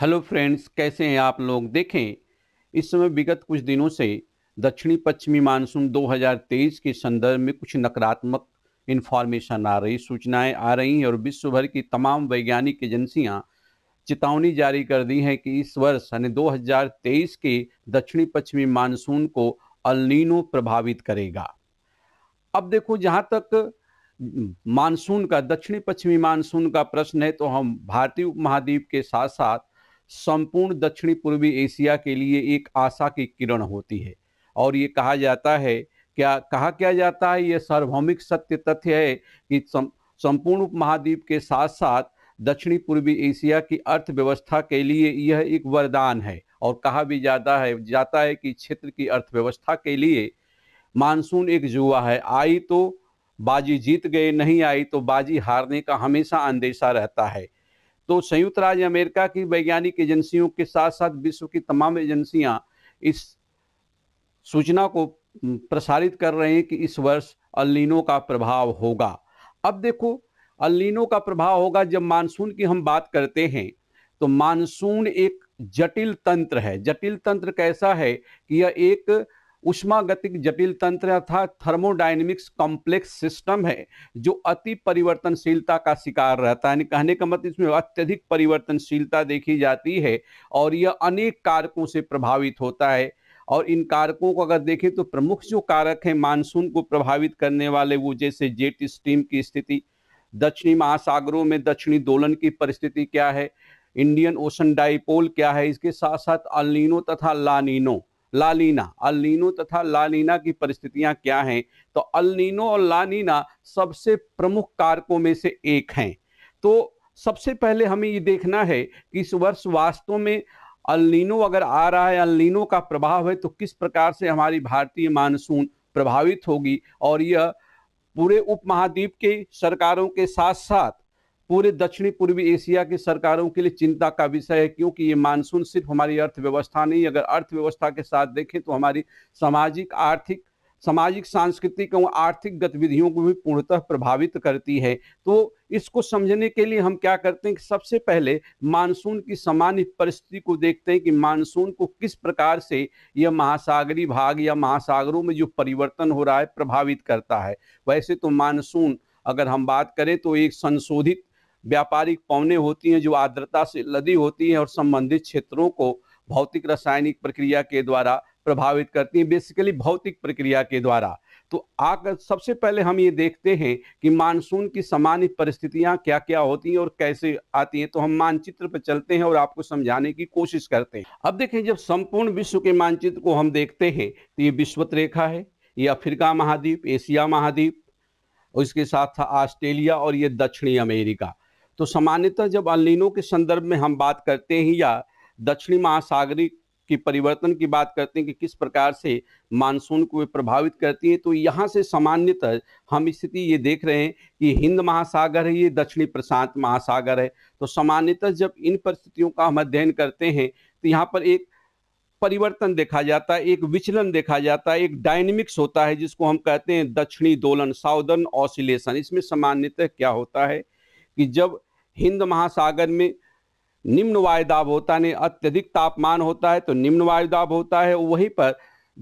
hello friends कैसे हैं आप लोग देखें इस समय विगत कुछ दिनों से दक्षिणी पश्चिमी मानसून 2023 के संदर्भ में कुछ नकारात्मक इन्फॉर्मेशन आ रही सूचनाएं आ रही हैं और विश्व भर की तमाम वैज्ञानिक एजेंसियां चेतावनी जारी कर दी हैं कि इस वर्ष यानी 2023 के दक्षिणी पश्चिमी मानसून को अलिनो प्रभावित करेगा अब देखो जहाँ तक मानसून का दक्षिणी पश्चिमी मानसून का प्रश्न है तो हम भारतीय उपमहाद्वीप के साथ साथ संपूर्ण दक्षिणी पूर्वी एशिया के लिए एक आशा की किरण होती है और ये कहा जाता है क्या कहा क्या जाता है ये सार्वभौमिक सत्य तथ्य है कि संपूर्ण उपमहाद्वीप के साथ साथ दक्षिणी पूर्वी एशिया की अर्थव्यवस्था के लिए यह एक वरदान है और कहा भी जाता है जाता है कि क्षेत्र की अर्थव्यवस्था के लिए मानसून एक जुआ है आई तो बाजी जीत गए नहीं आई तो बाजी हारने का हमेशा अंदेशा रहता है तो संयुक्त राज्य अमेरिका की वैज्ञानिक एजेंसियों के साथ साथ विश्व की तमाम एजेंसियां इस सूचना को प्रसारित कर रहे हैं कि इस वर्ष अलिनों का प्रभाव होगा अब देखो अलिनों का प्रभाव होगा जब मानसून की हम बात करते हैं तो मानसून एक जटिल तंत्र है जटिल तंत्र कैसा है कि यह एक उष्मागतिक जटिल तंत्र अर्थात थर्मोडाइनमिक्स कॉम्प्लेक्स सिस्टम है जो अति परिवर्तनशीलता का शिकार रहता है कहने का मतलब इसमें अत्यधिक परिवर्तनशीलता देखी जाती है और यह अनेक कारकों से प्रभावित होता है और इन कारकों को अगर देखें तो प्रमुख जो कारक हैं मानसून को प्रभावित करने वाले वो जैसे जेट स्ट्रीम की स्थिति दक्षिणी महासागरों में दक्षिणी दोलन की परिस्थिति क्या है इंडियन ओशन डाइपोल क्या है इसके साथ साथ अलिनो तथा लानिनो लालीना अलिनो तथा लालीना की परिस्थितियां क्या हैं तो अलिनो और लालीना सबसे प्रमुख कारकों में से एक हैं तो सबसे पहले हमें ये देखना है कि इस वर्ष वास्तव में अलिनो अगर आ रहा है अलिनो का प्रभाव है तो किस प्रकार से हमारी भारतीय मानसून प्रभावित होगी और यह पूरे उपमहाद्वीप के सरकारों के साथ साथ पूरे दक्षिणी पूर्वी एशिया की सरकारों के लिए चिंता का विषय है क्योंकि ये मानसून सिर्फ हमारी अर्थव्यवस्था नहीं अगर अर्थव्यवस्था के साथ देखें तो हमारी सामाजिक आर्थिक सामाजिक सांस्कृतिक एवं आर्थिक गतिविधियों को भी पूर्णतः प्रभावित करती है तो इसको समझने के लिए हम क्या करते हैं कि सबसे पहले मानसून की सामान्य परिस्थिति को देखते हैं कि मानसून को किस प्रकार से यह महासागरी भाग या महासागरों में जो परिवर्तन हो रहा है प्रभावित करता है वैसे तो मानसून अगर हम बात करें तो एक संशोधित व्यापारिक पौने होती हैं जो आर्द्रता से लदी होती हैं और संबंधित क्षेत्रों को भौतिक रासायनिक प्रक्रिया के द्वारा प्रभावित करती हैं बेसिकली भौतिक प्रक्रिया के द्वारा तो आकर सबसे पहले हम ये देखते हैं कि मानसून की सामान्य परिस्थितियां क्या क्या होती हैं और कैसे आती हैं तो हम मानचित्र पर चलते हैं और आपको समझाने की कोशिश करते हैं अब देखें जब संपूर्ण विश्व के मानचित्र को हम देखते हैं तो ये विश्वत रेखा है ये अफ्रीका महाद्वीप एशिया महाद्वीप और इसके साथ था ऑस्ट्रेलिया और ये दक्षिणी अमेरिका तो सामान्यतः जब अनलिनों के संदर्भ में हम बात करते हैं या दक्षिणी महासागरी की परिवर्तन की बात करते हैं कि किस प्रकार से मानसून को प्रभावित करती हैं तो यहाँ से सामान्यतः हम स्थिति ये देख रहे हैं कि हिंद महासागर है ये दक्षिणी प्रशांत महासागर है तो सामान्यतः जब इन परिस्थितियों का हम अध्ययन करते हैं तो यहाँ पर एक परिवर्तन देखा जाता है एक विचलन देखा जाता है एक डायनेमिक्स होता है जिसको हम कहते हैं दक्षिणी दोलन साउदर्न ऑसिलेशन इसमें सामान्यतः क्या होता है कि जब हिंद महासागर में निम्न वायुदाब होता है अत्यधिक तापमान होता है तो निम्न वायुदाब होता है वहीं पर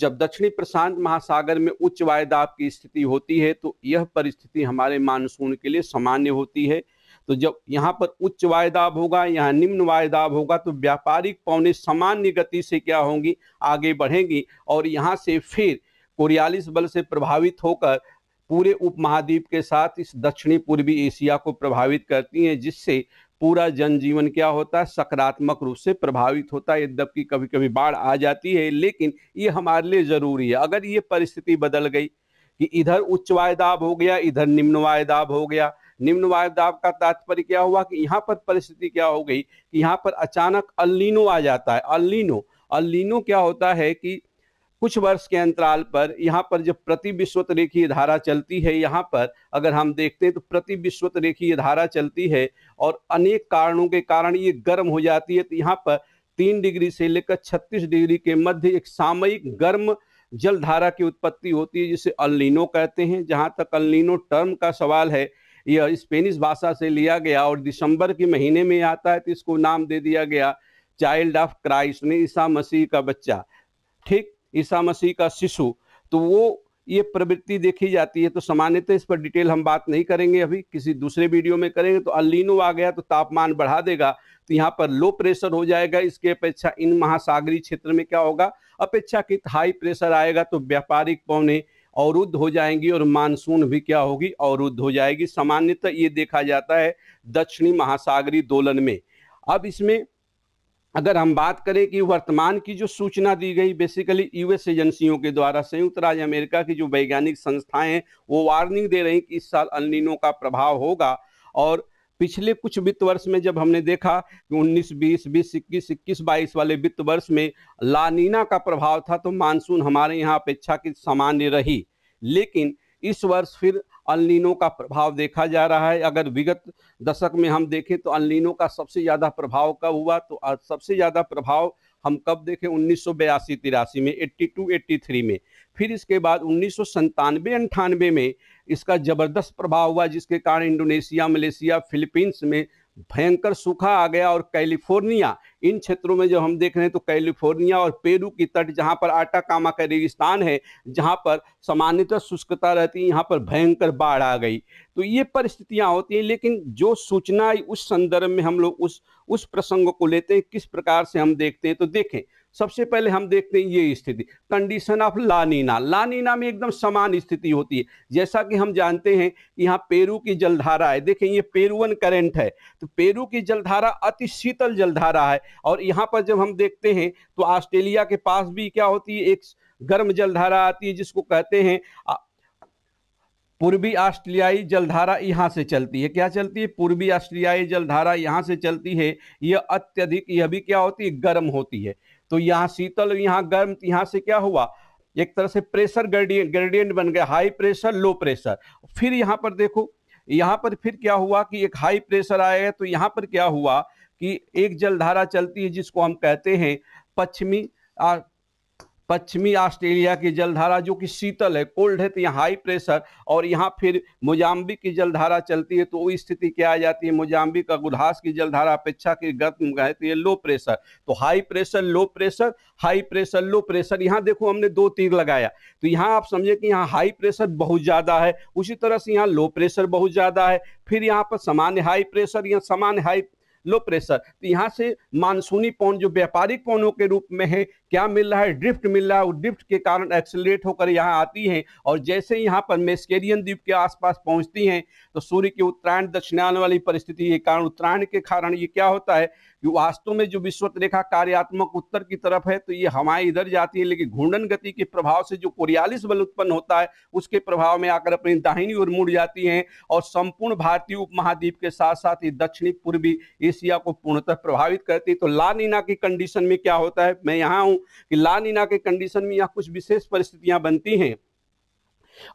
जब दक्षिणी प्रशांत महासागर में उच्च वायुदाब की स्थिति होती है तो यह परिस्थिति हमारे मानसून के लिए सामान्य होती है तो जब यहाँ पर उच्च वायुदाब होगा यहाँ निम्न वायुदाब होगा तो व्यापारिक पौने सामान्य गति से क्या होंगी आगे बढ़ेंगी और यहाँ से फिर कोरियालिस बल से प्रभावित होकर पूरे उपमहाद्वीप के साथ इस दक्षिणी पूर्वी एशिया को प्रभावित करती हैं जिससे पूरा जनजीवन क्या होता है सकारात्मक रूप से प्रभावित होता है यद्यपि कभी कभी बाढ़ आ जाती है लेकिन ये हमारे लिए ज़रूरी है अगर ये परिस्थिति बदल गई कि इधर उच्च वायदाब हो गया इधर निम्न वायदाब हो गया निम्न वायदाब का तात्पर्य क्या हुआ कि यहाँ पर परिस्थिति क्या हो गई कि यहाँ पर अचानक अल्लीनो आ जाता है अल्लीनो अल्लीनो क्या होता है कि कुछ वर्ष के अंतराल पर यहाँ पर जब प्रति विश्वत रेखीय धारा चलती है यहाँ पर अगर हम देखते हैं तो प्रति विश्वत रेखीय धारा चलती है और अनेक कारणों के कारण ये गर्म हो जाती है तो यहाँ पर तीन डिग्री से लेकर छत्तीस डिग्री के मध्य एक सामयिक गर्म जल धारा की उत्पत्ति होती है जिसे अलिनो कहते हैं जहाँ तक अलिनो टर्म का सवाल है यह स्पेनिश भाषा से लिया गया और दिसंबर के महीने में आता है तो इसको नाम दे दिया गया चाइल्ड ऑफ क्राइस्ट ने ईसा मसीह का बच्चा ठीक ईसा मसीह का शिशु तो वो ये प्रवृत्ति देखी जाती है तो सामान्यतः इस पर डिटेल हम बात नहीं करेंगे अभी किसी दूसरे वीडियो में करेंगे तो अलिनो आ गया तो तापमान बढ़ा देगा तो यहाँ पर लो प्रेशर हो जाएगा इसके अपेक्षा इन महासागरीय क्षेत्र में क्या होगा अपेक्षाकृत हाई प्रेशर आएगा तो व्यापारिक पौने अवरुद्ध हो जाएंगी और मानसून भी क्या होगी अवरुद्ध हो जाएगी सामान्यतः ये देखा जाता है दक्षिणी महासागरी दोलन में अब इसमें अगर हम बात करें कि वर्तमान की जो सूचना दी गई बेसिकली यूएस एजेंसियों के द्वारा संयुक्त राज्य अमेरिका की जो वैज्ञानिक संस्थाएं वो वार्निंग दे रही कि इस साल अल्निनो का प्रभाव होगा और पिछले कुछ वित्त वर्ष में जब हमने देखा कि 19, 20, 20, इक्कीस इक्कीस बाईस वाले वित्त वर्ष में लानीना का प्रभाव था तो मानसून हमारे यहाँ अपेक्षा की सामान्य रही लेकिन इस वर्ष फिर अनलिनों का प्रभाव देखा जा रहा है अगर विगत दशक में हम देखें तो अलिनों का सबसे ज़्यादा प्रभाव कब हुआ तो सबसे ज़्यादा प्रभाव हम कब देखें उन्नीस सौ बयासी तिरासी में एट्टी टू एट्टी थ्री में फिर इसके बाद उन्नीस सौ संतानवे अंठानवे में इसका ज़बरदस्त प्रभाव हुआ जिसके कारण इंडोनेशिया मलेशिया फिलीपींस में भयंकर सूखा आ गया और कैलिफोर्निया इन क्षेत्रों में जब हम देख रहे हैं तो कैलिफोर्निया और पेरू की तट जहाँ पर आटा कामा का रेगिस्तान है जहाँ पर सामान्यतः शुष्कता रहती है यहाँ पर भयंकर बाढ़ आ गई तो ये परिस्थितियाँ होती हैं लेकिन जो सूचना उस संदर्भ में हम लोग उस उस प्रसंग को लेते हैं किस प्रकार से हम देखते हैं तो देखें सबसे पहले हम देखते हैं ये स्थिति कंडीशन ऑफ लानीना लानीना में एकदम समान स्थिति होती है जैसा कि हम जानते हैं कि यहाँ पेरू की जलधारा है देखें ये पेरुवन करंट है तो पेरू की जलधारा अति शीतल जलधारा है और यहाँ पर जब हम देखते हैं तो ऑस्ट्रेलिया के पास भी क्या होती है एक गर्म जलधारा आती है जिसको कहते हैं पूर्वी ऑस्ट्रेलियाई जलधारा यहाँ से चलती है क्या चलती है पूर्वी ऑस्ट्रेलियाई जलधारा यहाँ से चलती है यह अत्यधिक यह भी क्या होती है गर्म होती है तो यहाँ शीतल यहाँ गर्म तो यहाँ से क्या हुआ एक तरह से प्रेशर ग्रेडियंट ग्रेडियंट बन गया हाई प्रेशर लो प्रेशर फिर यहाँ पर देखो यहाँ पर फिर क्या हुआ कि एक हाई प्रेशर आया तो यहाँ पर क्या हुआ कि एक जलधारा चलती है जिसको हम कहते हैं पश्चिमी पश्चिमी ऑस्ट्रेलिया की जलधारा जो कि शीतल है कोल्ड है तो यहाँ हाई प्रेशर और यहाँ फिर मोजाम्बिक की जलधारा चलती है तो वो स्थिति क्या आ जाती है मोजाम्बिक का गुलहास की जलधारा अपेक्षा की गर्म कहती है लो प्रेशर तो high pressure low pressure high pressure low pressure यहाँ देखो हमने दो तीर लगाया तो यहाँ आप समझे कि यहाँ हाई प्रेशर बहुत ज़्यादा है उसी तरह से यहाँ लो प्रेशर बहुत ज़्यादा है फिर यहाँ पर सामान्य हाई प्रेशर या सामान्य हाई लो प्रेशर तो यहाँ से मानसूनी पौन जो व्यापारिक पौनों के रूप में है क्या मिल रहा है ड्रिफ्ट मिल रहा है ड्रिफ्ट के कारण एक्सेलरेट होकर यहाँ आती हैं और जैसे यहाँ पर मेस्केरियन द्वीप के आसपास पहुँचती हैं तो सूर्य की उत्तरायण दक्षिणायन वाली परिस्थिति के कारण उत्तरायण के कारण ये क्या होता है वास्तव में जो विश्वत रेखा कार्यात्मक उत्तर की तरफ है तो ये हवाएं इधर जाती है लेकिन घूर्णन गति के प्रभाव से जो कोरियालिस बल उत्पन्न होता है उसके प्रभाव में आकर अपनी दाहिनी ओर मुड़ जाती है और संपूर्ण भारतीय उपमहाद्वीप के साथ साथ ये दक्षिणी पूर्वी एशिया को पूर्णतः प्रभावित करती है तो लालीना की कंडीशन में क्या होता है मैं यहाँ हूँ कि लालीना के कंडीशन में यहाँ कुछ विशेष परिस्थितियां बनती हैं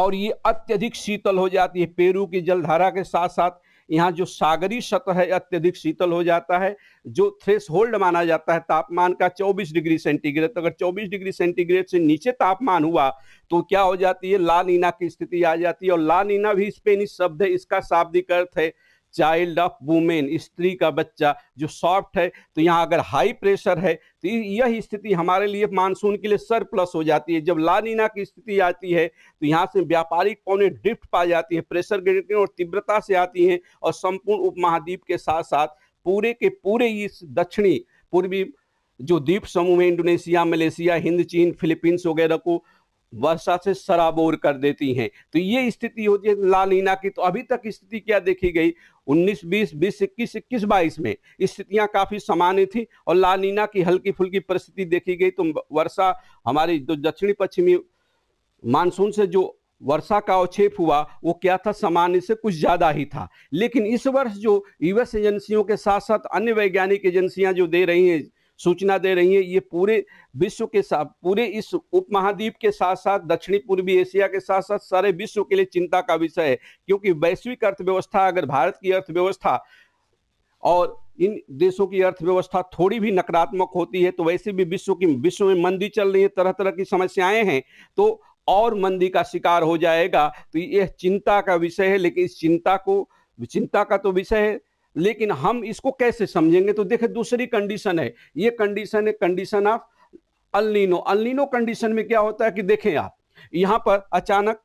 और ये अत्यधिक शीतल हो जाती है पेरू की जलधारा के साथ साथ यहाँ जो सागरी सतह है अत्यधिक शीतल हो जाता है जो थ्रेस होल्ड माना जाता है तापमान का 24 डिग्री सेंटीग्रेड तो अगर 24 डिग्री सेंटीग्रेड से नीचे तापमान हुआ तो क्या हो जाती है ला की स्थिति आ जाती है और ला नीना भी स्पेनिश शब्द है इसका शाब्दिक अर्थ है चाइल्ड ऑफ वुमेन स्त्री का बच्चा जो सॉफ्ट है तो यहाँ अगर हाई प्रेशर है तो यह स्थिति हमारे लिए मानसून के लिए सरप्लस हो जाती है जब लानीना की स्थिति आती है तो यहाँ से व्यापारिक पौने ड्रिफ्ट पा जाती है प्रेशर गिरने और तीव्रता से आती हैं और संपूर्ण उपमहाद्वीप के साथ साथ पूरे के पूरे इस दक्षिणी पूर्वी जो द्वीप समूह है इंडोनेशिया मलेशिया हिंद चीन फिलीपींस वगैरह को वर्षा से सराबोर कर देती हैं तो ये स्थिति होती है लालीना की तो अभी तक स्थिति क्या देखी गई उन्नीस बीस बीस इक्कीस इक्कीस बाईस में स्थितियां काफी सामान्य थी और लालीना की हल्की फुल्की परिस्थिति देखी गई तो वर्षा हमारी जो दक्षिणी पश्चिमी मानसून से जो वर्षा का अवक्षेप हुआ वो क्या था सामान्य से कुछ ज़्यादा ही था लेकिन इस वर्ष जो यूएस एजेंसियों के साथ साथ अन्य वैज्ञानिक एजेंसियां जो दे रही हैं सूचना दे रही है ये पूरे विश्व के साथ पूरे इस उप महाद्वीप के साथ साथ दक्षिणी पूर्वी एशिया के साथ साथ सारे विश्व के लिए चिंता का विषय है क्योंकि वैश्विक अर्थव्यवस्था अगर भारत की अर्थव्यवस्था और इन देशों की अर्थव्यवस्था थोड़ी भी नकारात्मक होती है तो वैसे भी विश्व की विश्व में मंदी चल रही है तरह तरह की समस्याएं हैं तो और मंदी का शिकार हो जाएगा तो यह चिंता का विषय है लेकिन इस चिंता को चिंता का तो विषय है लेकिन हम इसको कैसे समझेंगे तो देखे दूसरी कंडीशन है ये कंडीशन है condition of El Nino El Nino condition में क्या होता है कि देखें आप यहां पर अचानक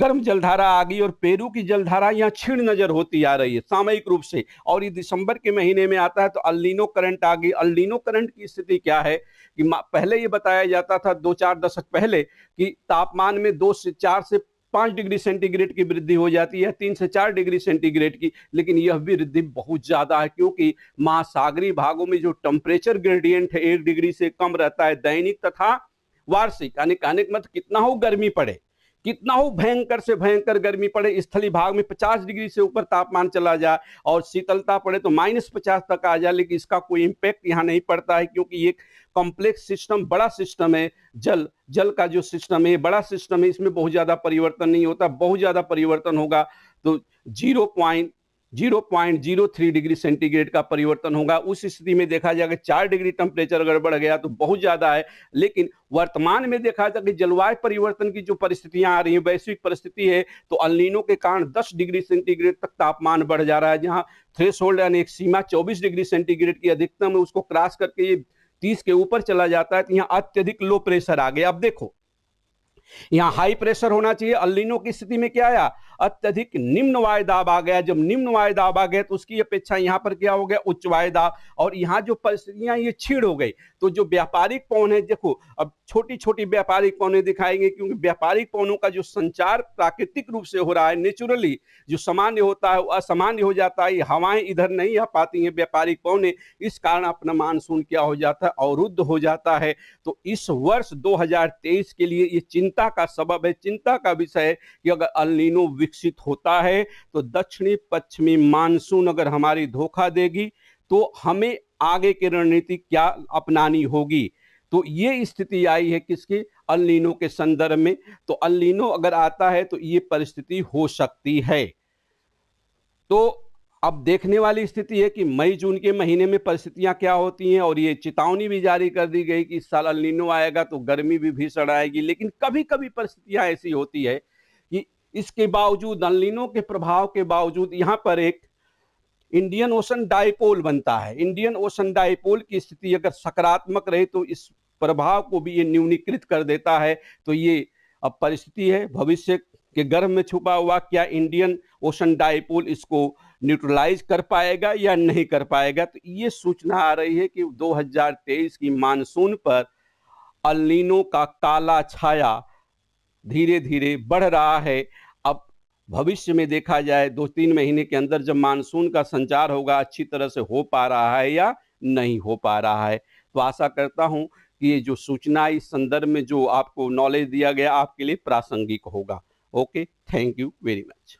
गर्म जलधारा आ गई और पेरू की जलधारा यहाँ छीण नजर होती आ रही है सामयिक रूप से और ये दिसंबर के महीने में आता है तो अल्लिनो करंट आ गई अल्लिनो करंट की स्थिति क्या है कि पहले ये बताया जाता था दो चार दशक पहले कि तापमान में दो से चार से पाँच डिग्री सेंटीग्रेड की वृद्धि हो जाती है तीन से चार डिग्री सेंटीग्रेड की लेकिन यह भी वृद्धि बहुत ज़्यादा है क्योंकि महासागरी भागों में जो टेम्परेचर ग्रेडियंट है एक डिग्री से कम रहता है दैनिक तथा वार्षिक यानी कहने का मत मतलब कितना हो गर्मी पड़े कितना हो भयंकर से भयंकर गर्मी पड़े स्थली भाग में 50 डिग्री से ऊपर तापमान चला जाए और शीतलता पड़े तो माइनस पचास तक आ जाए लेकिन इसका कोई इम्पेक्ट यहाँ नहीं पड़ता है क्योंकि ये कॉम्प्लेक्स सिस्टम बड़ा सिस्टम है जल जल का जो सिस्टम है बड़ा सिस्टम है इसमें बहुत ज़्यादा परिवर्तन नहीं होता बहुत ज़्यादा परिवर्तन होगा तो जीरो पॉइंट 0.03 डिग्री सेंटीग्रेड का परिवर्तन होगा उस स्थिति में देखा जाएगा चार डिग्री टेम्परेचर अगर बढ़ गया तो बहुत ज़्यादा है लेकिन वर्तमान में देखा जाए कि जलवायु परिवर्तन की जो परिस्थितियां आ रही हैं वैश्विक परिस्थिति है तो अलिनों के कारण 10 डिग्री सेंटीग्रेड तक तापमान बढ़ जा रहा है जहाँ थ्रेश होल्ड यानी एक सीमा चौबीस डिग्री सेंटीग्रेड की अधिकतम है उसको क्रॉस करके ये तीस के ऊपर चला जाता है तो यहाँ अत्यधिक लो प्रेशर आ गया अब देखो यहाँ हाई प्रेशर होना चाहिए अलिनों की स्थिति में क्या आया अत्यधिक निम्न वायदाब दाब आ गया जब निम्न वायु दाब आ गया तो उसकी अपेक्षा यहाँ पर क्या हो गया उच्च वायु दाब और यहाँ जो परिस्थितियाँ ये छीड़ हो गई तो जो व्यापारिक पौन है देखो अब छोटी छोटी व्यापारिक पौने दिखाएंगे क्योंकि व्यापारिक पौनों का जो संचार प्राकृतिक रूप से हो रहा है नेचुरली जो सामान्य होता है वो असामान्य हो जाता है हवाएं इधर नहीं आ पाती हैं व्यापारिक पौने इस कारण अपना मानसून क्या हो जाता है अवरुद्ध हो जाता है तो इस वर्ष 2023 के लिए ये चिंता का सबब है चिंता का विषय है कि अगर अलिनो विकसित होता है तो दक्षिणी पश्चिमी मानसून अगर हमारी धोखा देगी तो हमें आगे की रणनीति क्या अपनानी होगी तो ये स्थिति आई है किसके अलिनों के संदर्भ में तो अलिनो अगर आता है तो ये परिस्थिति हो सकती है तो अब देखने वाली स्थिति है कि मई जून के महीने में परिस्थितियां क्या होती हैं और ये चेतावनी भी जारी कर दी गई कि इस साल अलिनो आएगा तो गर्मी भी भीषण आएगी लेकिन कभी कभी परिस्थितियां ऐसी होती है इसके बावजूद अनलिनों के प्रभाव के बावजूद यहाँ पर एक इंडियन ओशन डाइपोल बनता है इंडियन ओशन डाइपोल की स्थिति अगर सकारात्मक रहे तो इस प्रभाव को भी ये न्यूनीकृत कर देता है तो ये अब परिस्थिति है भविष्य के गर्भ में छुपा हुआ क्या इंडियन ओशन डाइपोल इसको न्यूट्रलाइज कर पाएगा या नहीं कर पाएगा तो ये सूचना आ रही है कि 2023 की मानसून पर अलिनों का काला छाया धीरे धीरे बढ़ रहा है अब भविष्य में देखा जाए दो तीन महीने के अंदर जब मानसून का संचार होगा अच्छी तरह से हो पा रहा है या नहीं हो पा रहा है तो आशा करता हूँ कि ये जो सूचना इस संदर्भ में जो आपको नॉलेज दिया गया आपके लिए प्रासंगिक होगा okay thank you very much